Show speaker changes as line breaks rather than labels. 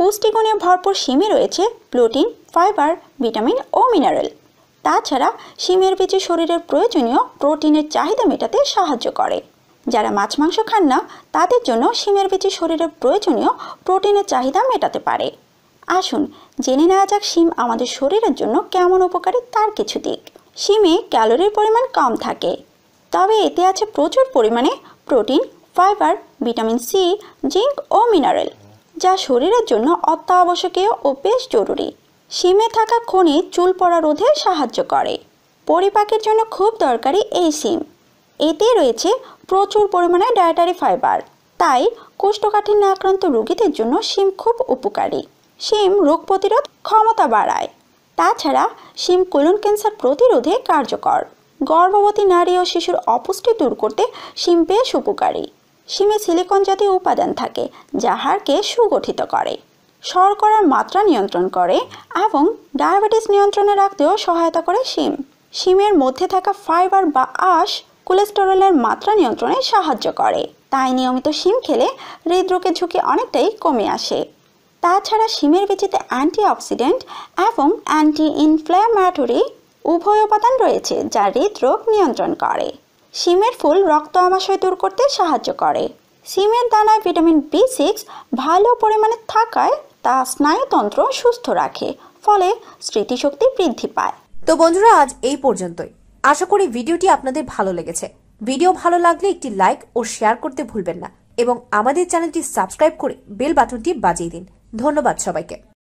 পুষ্টিগুণে ভরপুর শিমে রয়েছে প্রোটিন ফাইবার ভিটামিন ও মিনারেল তাছাড়া শিমের বীজ শরীরের প্রয়োজনীয় প্রোটিনের চাহিদা মেটাতে সাহায্য করে যারা মাছ মাংস খান না তাদের জন্য শিমের বীজে শরীরের প্রয়োজনীয় প্রোটিনের চাহিদা মেটাতে পারে আসুন জেনে নেওয়া যাক শিম আমাদের শরীরের জন্য কেমন উপকারী তার কিছু দিক শিমে ক্যালোরির পরিমাণ কম থাকে তবে এতে আছে প্রচুর পরিমাণে protein fibre vitamin C zinc ও মিনারেল যা শরীরের জন্য অত্যাবশ্যকীয় ও বেশ জরুরি সিমে থাকা খনি চুল পড়া রোধে সাহায্য করে পরিপাকের জন্য খুব দরকারি এই সিম এতে রয়েছে প্রচুর পরিমাণে ডায়েটারি ফাইবার তাই কোষ্ঠকাঠিন্য আক্রান্ত রোগীদের জন্য সিম খুব উপকারী সিম রোগ প্রতিরোধ ক্ষমতা বাড়ায় তাছাড়া সিম কোলন ক্যান্সার প্রতিরোধে কার্যকর গর্ভবতী নারী ও শিশুর অপুষ্টি দূর করতে সিম বেশ উপকারী শিমে সিলিকন জাতীয় উপাদান থাকে যা হাড়কে সুগঠিত করে শর্করার মাত্রা নিয়ন্ত্রণ করে এবং ডায়াবেটিস নিয়ন্ত্রণে রাখতেও সহায়তা করে শিম শিমের মধ্যে থাকা ফাইবার বা আঁশ কোলেস্টেরলের মাত্রা নিয়ন্ত্রণে সাহায্য করে তাই নিয়মিত শিম খেলে হৃদরোগের ঝুঁকি অনেকটাই কমে আসে তাছাড়া শিমের বেচিতে অক্সিডেন্ট এবং অ্যান্টি ইনফ্ল্যামেটরি উভয় উপাদান রয়েছে যা হৃদরোগ নিয়ন্ত্রণ করে সিমের ফুল রক্ত আমাশয় দূর করতে সাহায্য করে সিমের দানায় ভিটামিন বি সিক্স ভালো পরিমাণে থাকায় তা স্নায়ুতন্ত্র সুস্থ রাখে ফলে স্মৃতিশক্তি বৃদ্ধি পায় তো বন্ধুরা আজ এই পর্যন্তই আশা করি ভিডিওটি আপনাদের ভালো লেগেছে ভিডিও ভালো লাগলে একটি লাইক ও শেয়ার করতে ভুলবেন না এবং আমাদের চ্যানেলটি সাবস্ক্রাইব করে বেল বাটনটি বাজিয়ে দিন ধন্যবাদ সবাইকে